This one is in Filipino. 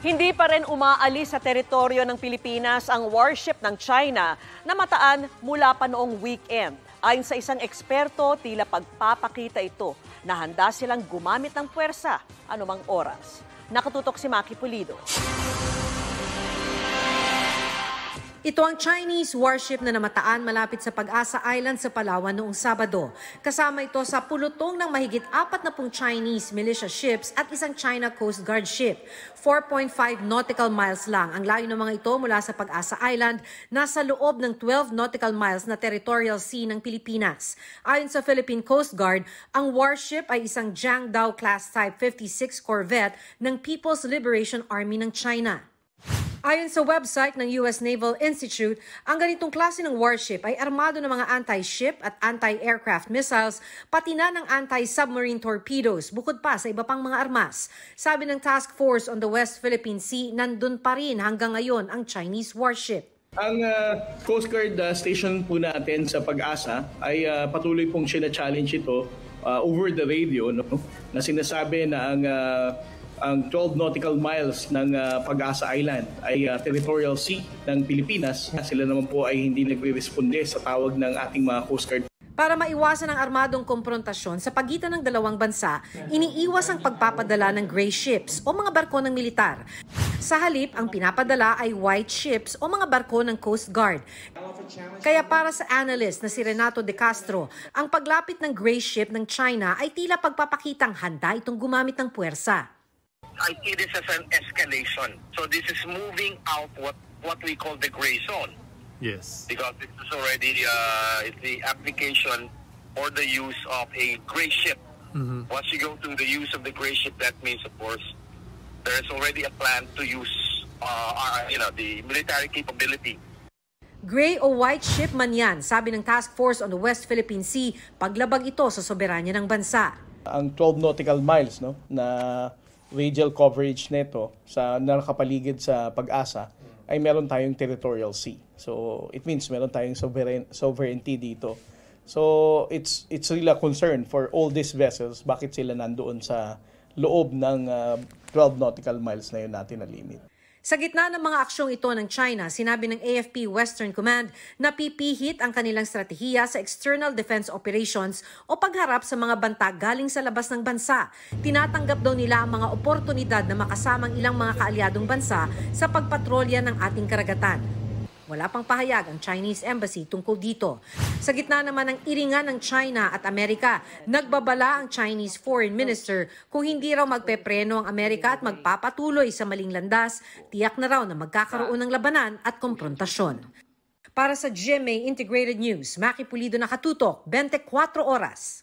Hindi pa rin umaalis sa teritoryo ng Pilipinas ang warship ng China na mataan mula pa noong weekend. Ayon sa isang eksperto, tila pagpapakita ito na handa silang gumamit ng puwersa anumang oras. Nakatutok si Maki Pulido. Ito ang Chinese warship na namataan malapit sa Pag-asa Island sa Palawan noong Sabado. Kasama ito sa pulutong ng mahigit 40 Chinese militia ships at isang China Coast Guard ship. 4.5 nautical miles lang. Ang layo ng mga ito mula sa Pag-asa Island nasa loob ng 12 nautical miles na territorial sea ng Pilipinas. Ayon sa Philippine Coast Guard, ang warship ay isang Jiangdao class type 56 corvette ng People's Liberation Army ng China. Ayon sa website ng US Naval Institute, ang ganitong klase ng warship ay armado ng mga anti-ship at anti-aircraft missiles, pati na ng anti-submarine torpedoes, bukod pa sa iba pang mga armas. Sabi ng Task Force on the West Philippine Sea, nandun pa rin hanggang ngayon ang Chinese warship. Ang uh, Coast Guard uh, station po natin sa pag-asa ay uh, patuloy pong sina-challenge ito uh, over the radio no? na sinasabi na ang uh, ang 12 nautical miles ng uh, Pag-asa Island ay uh, territorial sea ng Pilipinas. Sila naman po ay hindi nagre-responde sa tawag ng ating mga Coast Guard para maiwasan ang armadong komprontasyon sa pagitan ng dalawang bansa, iniiwas ang pagpapadala ng gray ships o mga barko ng militar. Sa halip, ang pinapadala ay white ships o mga barko ng Coast Guard. Kaya para sa analyst na si Renato De Castro, ang paglapit ng gray ship ng China ay tila pagpapakitang handa itong gumamit ng puwersa. I see this as an escalation. So this is moving out what, what we call the gray zone. Yes. Because this is already uh, it's the application or the use of a gray ship. Mm-hmm. Once you go to the use of the gray ship, that means, of course, there is already a plan to use uh, our, you know, the military capability Gray o white ship man yan, sabi ng Task Force on the West Philippine Sea, paglabag ito sa soberanya ng bansa. Ang 12 nautical miles no, na radial coverage nito sa nakapaligid sa pag-asa ay meron tayong territorial sea. So it means meron tayong sovereign, sovereignty dito. So it's it's really a concern for all these vessels bakit sila nandoon sa loob ng uh, ah, 12 nautical miles na yun natin na limit. Sa gitna ng mga aksyong ito ng China, sinabi ng AFP Western Command na pipihit ang kanilang strategiya sa external defense operations o pagharap sa mga banta galing sa labas ng bansa. Tinatanggap daw nila ang mga oportunidad na makasamang ilang mga kaalyadong bansa sa pagpatrolya ng ating karagatan wala pang pahayag ang Chinese Embassy tungkol dito. Sa gitna naman ng iringan ng China at Amerika, nagbabala ang Chinese Foreign Minister kung hindi raw magpepreno ang Amerika at magpapatuloy sa maling landas, tiyak na raw na magkakaroon ng labanan at konfrontasyon. Para sa GMA Integrated News, Maki Pulido nakatutok, 24 oras.